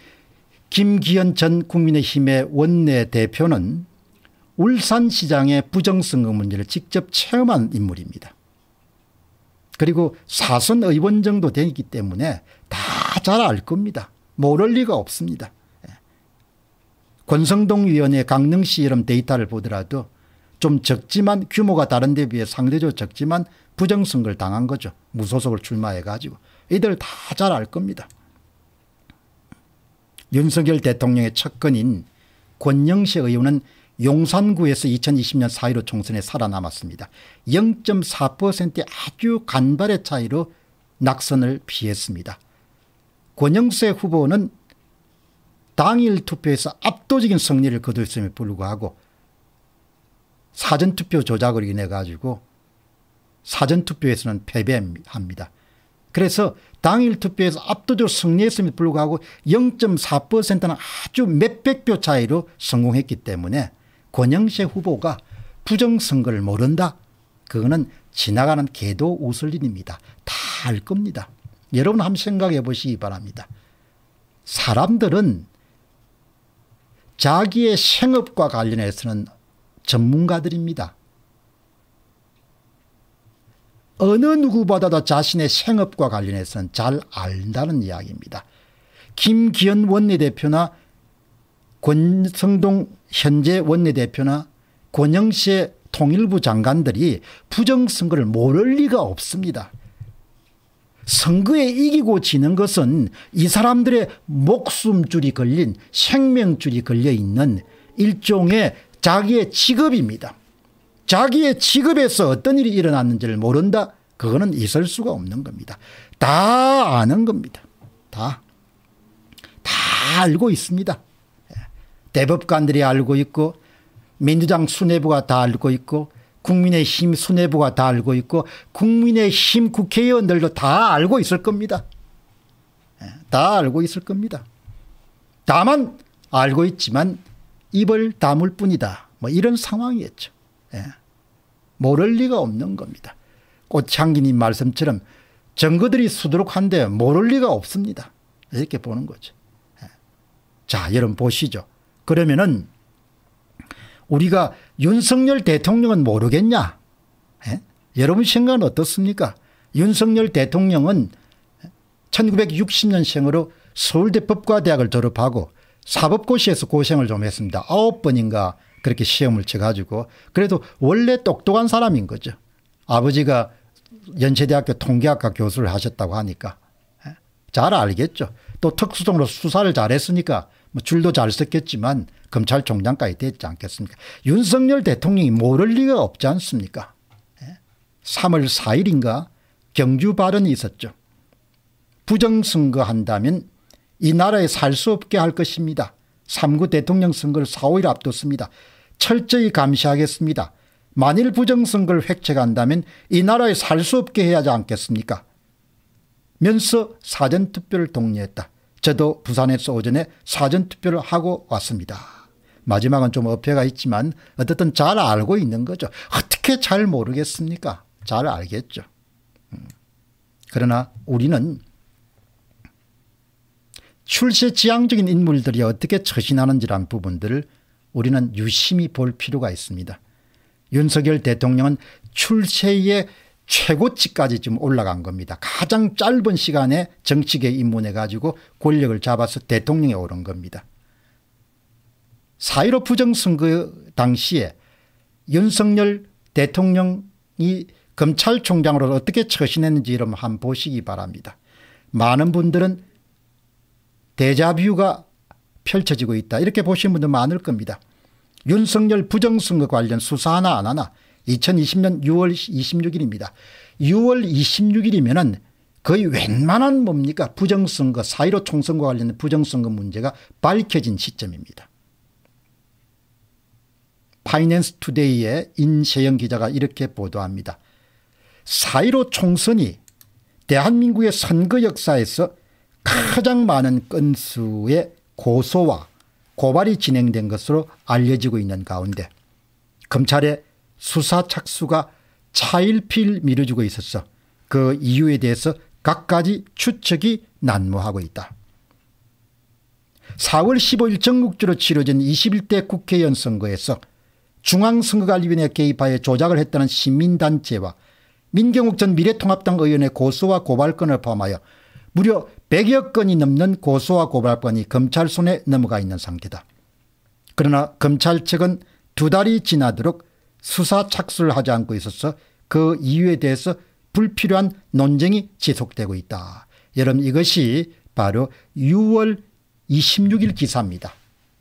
김기현 전 국민의힘의 원내대표는 울산시장의 부정선거 문제를 직접 체험한 인물입니다. 그리고 사선 의원 정도 되기 때문에 다 잘 알 겁니다. 모를 리가 없습니다. 예. 권성동 위원의 강릉시 이름 데이터를 보더라도 좀 적지만 규모가 다른 데 비해 상대적으로 적지만 부정선거를 당한 거죠. 무소속을 출마해 가지고. 이들 다 잘 알 겁니다. 윤석열 대통령의 첫건인 권영세 의원은 용산구에서 2020년 4.15 총선에 살아남았습니다. 0.4%의 아주 간발의 차이로 낙선을 피했습니다. 권영세 후보는 당일 투표에서 압도적인 승리를 거뒀음에 불구하고 사전투표 조작으 인해 가지고 사전투표에서는 패배합니다. 그래서 당일 투표에서 압도적 승리했음에도 불구하고 0.4%는 아주 몇백 표 차이로 성공했기 때문에 권영세 후보가 부정선거를 모른다. 그거는 지나가는 개도 웃을 일입니다. 다 알 겁니다. 여러분 한번 생각해 보시기 바랍니다. 사람들은 자기의 생업과 관련해서는 전문가들입니다. 어느 누구보다도 자신의 생업과 관련해서는 잘 안다는 이야기입니다. 김기현 원내대표나 권성동 현재 원내대표나 권영세 통일부 장관들이 부정선거를 모를 리가 없습니다. 선거에 이기고 지는 것은 이 사람들의 목숨줄이 걸린 생명줄이 걸려 있는 일종의 자기의 직업입니다. 자기의 직업에서 어떤 일이 일어났는지를 모른다. 그거는 있을 수가 없는 겁니다. 다 아는 겁니다. 다. 다 알고 있습니다. 예. 대법관들이 알고 있고 민주당 수뇌부가 다 알고 있고 국민의힘 수뇌부가 다 알고 있고 국민의힘 국회의원들도 다 알고 있을 겁니다. 예. 다 알고 있을 겁니다. 다만 알고 있지만 입을 다물 뿐이다. 뭐 이런 상황이었죠. 예. 모를 리가 없는 겁니다. 꽃향기님 말씀처럼 정거들이 수두룩한데 모를 리가 없습니다. 이렇게 보는 거죠. 예. 자, 여러분 보시죠. 그러면은 우리가 윤석열 대통령은 모르겠냐? 예? 여러분 생각은 어떻습니까? 윤석열 대통령은 1960년 생으로 서울대 법과대학을 졸업하고 사법고시에서 고생을 좀 했습니다. 아홉 번인가 그렇게 시험을 쳐가지고 그래도 원래 똑똑한 사람인 거죠. 아버지가 연세대학교 통계학과 교수를 하셨다고 하니까 예, 잘 알겠죠. 또 특수성으로 수사를 잘했으니까 뭐 줄도 잘 썼겠지만 검찰총장까지 됐지 않겠습니까 윤석열 대통령이 모를 리가 없지 않습니까 3월 예, 4일인가 경주 발언이 있었죠. 부정선거한다면 이 나라에 살 수 없게 할 것입니다. 3구 대통령 선거를 4, 5일 앞뒀습니다. 철저히 감시하겠습니다. 만일 부정선거를 획책한다면 이 나라에 살 수 없게 해야 하지 않겠습니까? 면서 사전투표를 독려했다. 저도 부산에서 오전에 사전투표를 하고 왔습니다. 마지막은 좀 어폐가 있지만 어쨌든 잘 알고 있는 거죠. 어떻게 잘 모르겠습니까? 잘 알겠죠. 음. 그러나 우리는 출세 지향적인 인물들이 어떻게 처신하는지란 부분들을 우리는 유심히 볼 필요가 있습니다. 윤석열 대통령은 출세의 최고치까지 지금 올라간 겁니다. 가장 짧은 시간에 정치계 입문해 가지고 권력을 잡아서 대통령에 오른 겁니다. 4.15 부정선거 당시에 윤석열 대통령이 검찰총장으로 어떻게 처신했는지 한번 보시기 바랍니다. 많은 분들은 데자뷰가 펼쳐지고 있다. 이렇게 보신 분들 많을 겁니다. 윤석열 부정선거 관련 수사 하나 안 하나 2020년 6월 26일입니다. 6월 26일이면은 거의 웬만한 뭡니까 부정선거 4.15 총선과 관련된 부정선거 문제가 밝혀진 시점입니다. 파이낸스 투데이의 인세영 기자가 이렇게 보도합니다. 4.15 총선이 대한민국의 선거 역사에서 가장 많은 건수의 고소와 고발이 진행된 것으로 알려지고 있는 가운데 검찰의 수사 착수가 차일피일 미뤄지고 있었어그 이유에 대해서 각가지 추측이 난무하고 있다. 4월 15일 전국주로 치러진 21대 국회의원 선거에서 중앙선거관리위원회 개입하여 조작을 했다는 시민단체와 민경욱 전 미래통합당 의원의 고소와 고발권을 포함하여 무려 100여 건이 넘는 고소와 고발권이 검찰 손에 넘어가 있는 상태다. 그러나 검찰 측은 두 달이 지나도록 수사 착수를 하지 않고 있어서 그 이유에 대해서 불필요한 논쟁이 지속되고 있다. 여러분 이것이 바로 6월 26일 기사입니다.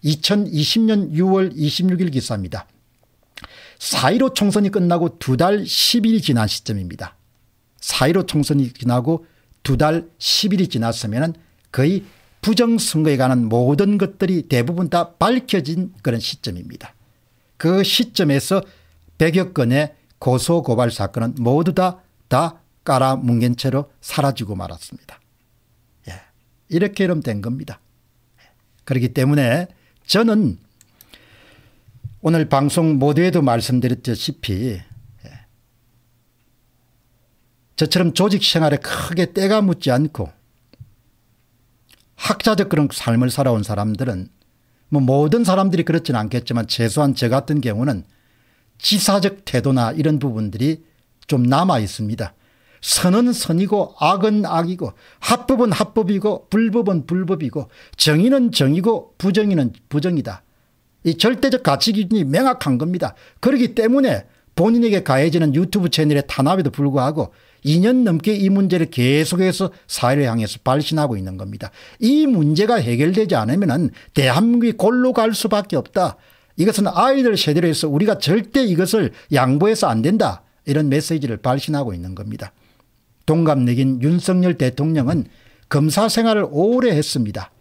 2020년 6월 26일 기사입니다. 4.15 총선이 끝나고 두 달 10일이 지난 시점입니다. 4.15 총선이 지나고 두달 10일이 지났으면 거의 부정선거에 관한 모든 것들이 대부분 다 밝혀진 그런 시점입니다. 그 시점에서 100여 건의 고소고발 사건은 모두 다, 다 깔아뭉갠 채로 사라지고 말았습니다. 예. 이렇게 이름 된 겁니다. 그렇기 때문에 저는 오늘 방송 모두에도 말씀드렸듯이 저처럼 조직 생활에 크게 때가 묻지 않고 학자적 그런 삶을 살아온 사람들은 뭐 모든 사람들이 그렇진 않겠지만 최소한 저 같은 경우는 지사적 태도나 이런 부분들이 좀 남아 있습니다. 선은 선이고 악은 악이고 합법은 합법이고 불법은 불법이고 정의는 정의고 부정의는 부정이다. 이 절대적 가치 기준이 명확한 겁니다. 그렇기 때문에 본인에게 가해지는 유튜브 채널의 탄압에도 불구하고 2년 넘게 이 문제를 계속해서 사회를 향해서 발신하고 있는 겁니다. 이 문제가 해결되지 않으면 대한민국이 골로 갈 수밖에 없다. 이것은 아이들 세대로 해서 우리가 절대 이것을 양보해서 안 된다. 이런 메시지를 발신하고 있는 겁니다. 동갑내긴 윤석열 대통령은 검사 생활을 오래 했습니다.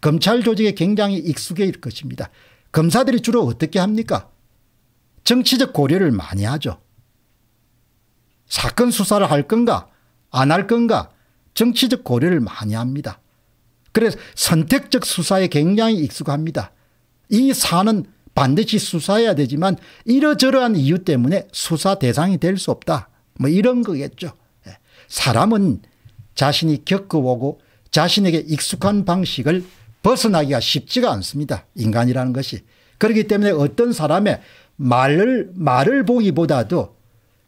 검찰 조직에 굉장히 익숙해 있 것입니다. 검사들이 주로 어떻게 합니까? 정치적 고려를 많이 하죠. 사건 수사를 할 건가 안 할 건가 정치적 고려를 많이 합니다. 그래서 선택적 수사에 굉장히 익숙합니다. 이 사안은 반드시 수사해야 되지만 이러저러한 이유 때문에 수사 대상이 될 수 없다. 뭐 이런 거겠죠. 예. 사람은 자신이 겪어오고 자신에게 익숙한 방식을 벗어나기가 쉽지가 않습니다. 인간이라는 것이. 그렇기 때문에 어떤 사람의 말을, 말을 보기보다도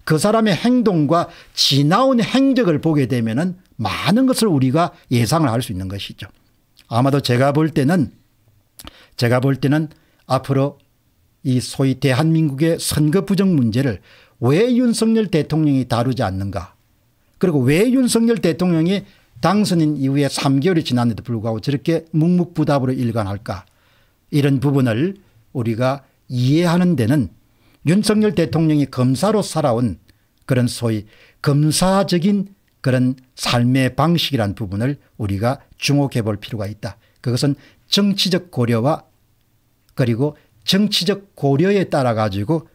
그 사람의 행동과 지나온 행적을 보게 되면은 많은 것을 우리가 예상을 할 수 있는 것이죠. 아마도 제가 볼 때는 제가 볼 때는 앞으로 이 소위 대한민국의 선거 부정 문제를 왜 윤석열 대통령이 다루지 않는가 그리고 왜 윤석열 대통령이 당선인 이후에 3개월이 지났는데도 불구하고 저렇게 묵묵부답으로 일관할까 이런 부분을 우리가 이해하는 데는 윤석열 대통령이 검사로 살아온 그런 소위 검사적인 그런 삶의 방식이란 부분을 우리가 주목해 볼 필요가 있다. 그것은 정치적 고려와 그리고 정치적 고려에 따라 가지고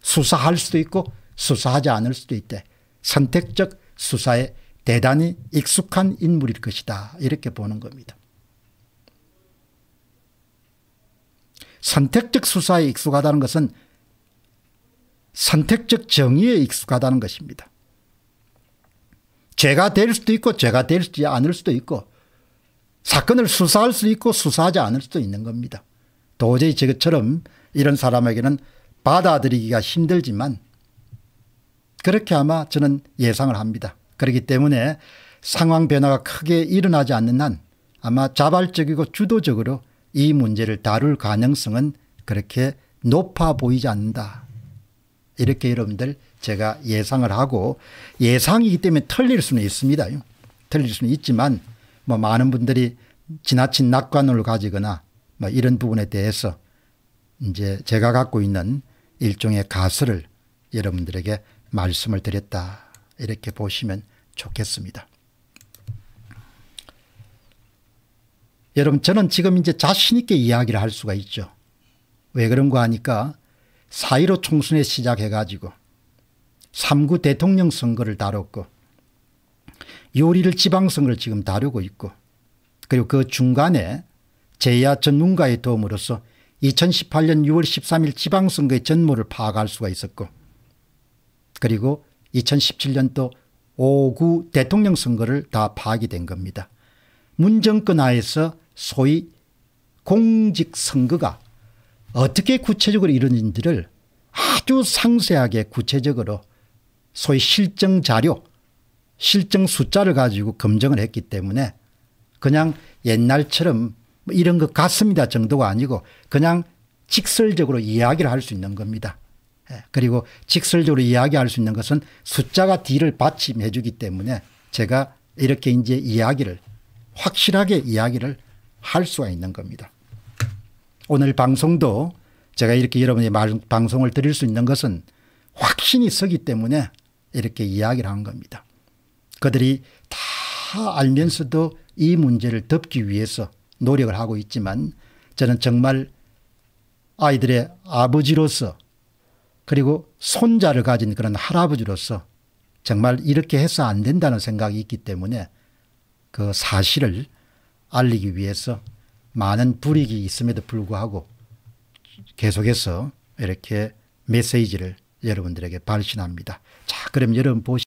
수사할 수도 있고 수사하지 않을 수도 있대. 선택적 수사에 대단히 익숙한 인물일 것이다. 이렇게 보는 겁니다. 선택적 수사에 익숙하다는 것은 선택적 정의에 익숙하다는 것입니다. 죄가 될 수도 있고 죄가 되지 않을 수도 있고 사건을 수사할 수 있고 수사하지 않을 수도 있는 겁니다. 도저히 저것처럼 이런 사람에게는 받아들이기가 힘들지만 그렇게 아마 저는 예상을 합니다. 그렇기 때문에 상황 변화가 크게 일어나지 않는 한 아마 자발적이고 주도적으로 이 문제를 다룰 가능성은 그렇게 높아 보이지 않는다 이렇게 여러분들 제가 예상을 하고 예상이기 때문에 틀릴 수는 있습니다. 틀릴 수는 있지만 뭐 많은 분들이 지나친 낙관을 가지거나 뭐 이런 부분에 대해서 이제 제가 갖고 있는 일종의 가설을 여러분들에게 말씀을 드렸다 이렇게 보시면 좋겠습니다. 여러분 저는 지금 이제 자신 있게 이야기를 할 수가 있죠. 왜 그런가 하니까 4.15 총선에 시작해가지고 3구 대통령 선거를 다뤘고 요리를 지방선거를 지금 다루고 있고 그리고 그 중간에 제야 전문가의 도움으로써 2018년 6월 13일 지방선거의 전모를 파악할 수가 있었고 그리고 2017년도 5구 대통령 선거를 다 파악이 된 겁니다. 문정권 하에서 소위 공직선거가 어떻게 구체적으로 이루는지를 아주 상세하게 구체적으로 소위 실증 자료 실증 숫자를 가지고 검증을 했기 때문에 그냥 옛날처럼 뭐 이런 것 같습니다 정도가 아니고 그냥 직설적으로 이야기를 할 수 있는 겁니다. 예, 그리고 직설적으로 이야기할 수 있는 것은 숫자가 뒤를 받침해 주기 때문에 제가 이렇게 이제 이야기를 확실하게 이야기를 할 수가 있는 겁니다. 오늘 방송도 제가 이렇게 여러분이 말, 방송을 드릴 수 있는 것은 확신이 서기 때문에 이렇게 이야기를 한 겁니다. 그들이 다 알면서도 이 문제를 덮기 위해서 노력을 하고 있지만 저는 정말 아이들의 아버지로서 그리고 손자를 가진 그런 할아버지로서 정말 이렇게 해서 안 된다는 생각이 있기 때문에 그 사실을 알리기 위해서 많은 불이익이 있음에도 불구하고 계속해서 이렇게 메시지를 여러분들에게 발신합니다. 자, 그럼 여러분 보시